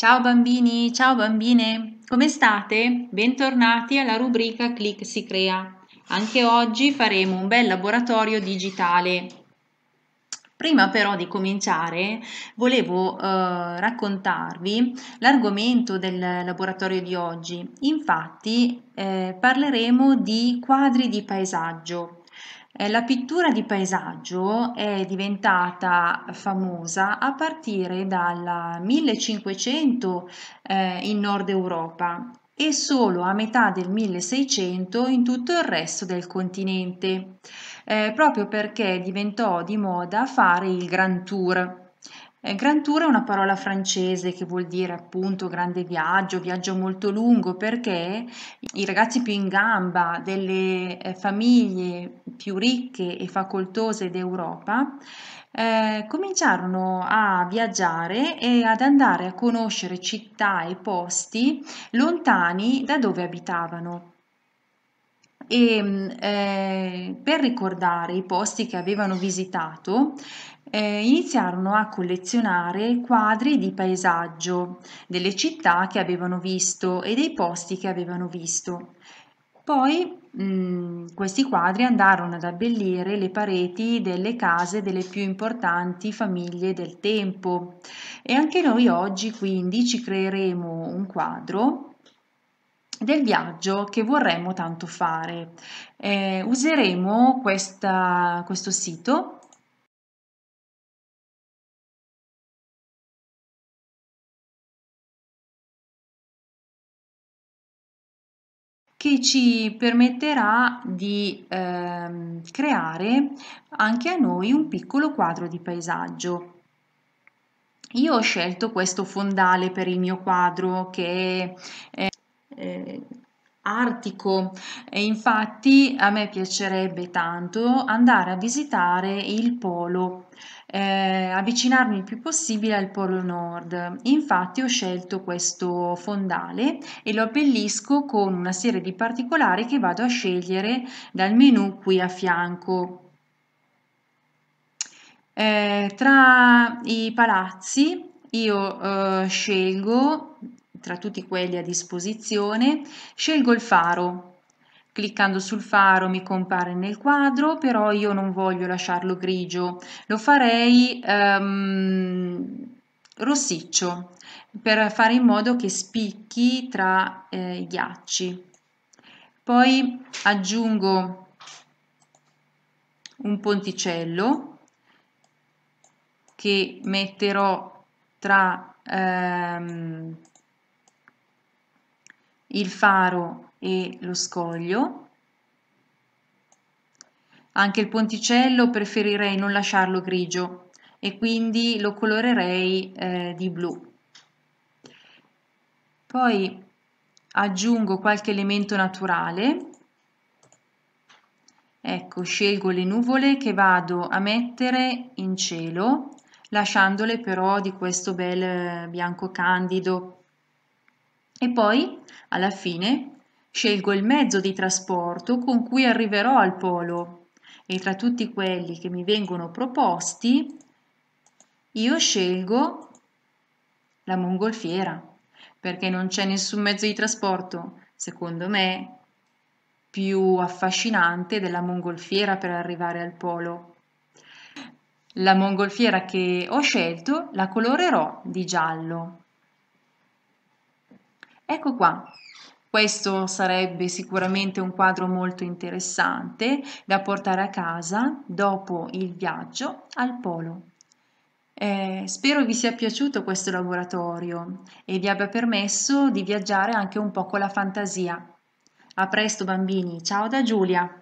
Ciao bambini, ciao bambine, come state? Bentornati alla rubrica Click si crea. Anche oggi faremo un bel laboratorio digitale. Prima però di cominciare volevo eh, raccontarvi l'argomento del laboratorio di oggi. Infatti eh, parleremo di quadri di paesaggio eh, la pittura di paesaggio è diventata famosa a partire dal 1500 eh, in Nord Europa e solo a metà del 1600 in tutto il resto del continente, eh, proprio perché diventò di moda fare il Grand Tour eh, Grand Tour è una parola francese che vuol dire appunto grande viaggio, viaggio molto lungo, perché i ragazzi più in gamba delle eh, famiglie più ricche e facoltose d'Europa eh, cominciarono a viaggiare e ad andare a conoscere città e posti lontani da dove abitavano e eh, per ricordare i posti che avevano visitato eh, iniziarono a collezionare quadri di paesaggio delle città che avevano visto e dei posti che avevano visto. Poi mh, mm, questi quadri andarono ad abbellire le pareti delle case delle più importanti famiglie del tempo e anche noi oggi quindi ci creeremo un quadro del viaggio che vorremmo tanto fare. Eh, useremo questa, questo sito che ci permetterà di eh, creare anche a noi un piccolo quadro di paesaggio. Io ho scelto questo fondale per il mio quadro che è eh, artico e infatti a me piacerebbe tanto andare a visitare il polo eh, avvicinarmi il più possibile al Polo Nord. Infatti ho scelto questo fondale e lo abbellisco con una serie di particolari che vado a scegliere dal menu qui a fianco. Eh, tra i palazzi io eh, scelgo tra tutti quelli a disposizione, scelgo il faro. Cliccando sul faro mi compare nel quadro, però io non voglio lasciarlo grigio, lo farei um, rossiccio per fare in modo che spicchi tra eh, i ghiacci. Poi aggiungo un ponticello che metterò tra ehm, il faro e lo scoglio. Anche il ponticello preferirei non lasciarlo grigio e quindi lo colorerei eh, di blu. Poi aggiungo qualche elemento naturale. Ecco, scelgo le nuvole che vado a mettere in cielo, lasciandole però di questo bel eh, bianco candido e poi, alla fine, scelgo il mezzo di trasporto con cui arriverò al polo e tra tutti quelli che mi vengono proposti io scelgo la mongolfiera perché non c'è nessun mezzo di trasporto, secondo me, più affascinante della mongolfiera per arrivare al polo. La mongolfiera che ho scelto la colorerò di giallo Ecco qua, questo sarebbe sicuramente un quadro molto interessante da portare a casa dopo il viaggio al polo. Eh, spero vi sia piaciuto questo laboratorio e vi abbia permesso di viaggiare anche un po' con la fantasia. A presto bambini, ciao da Giulia!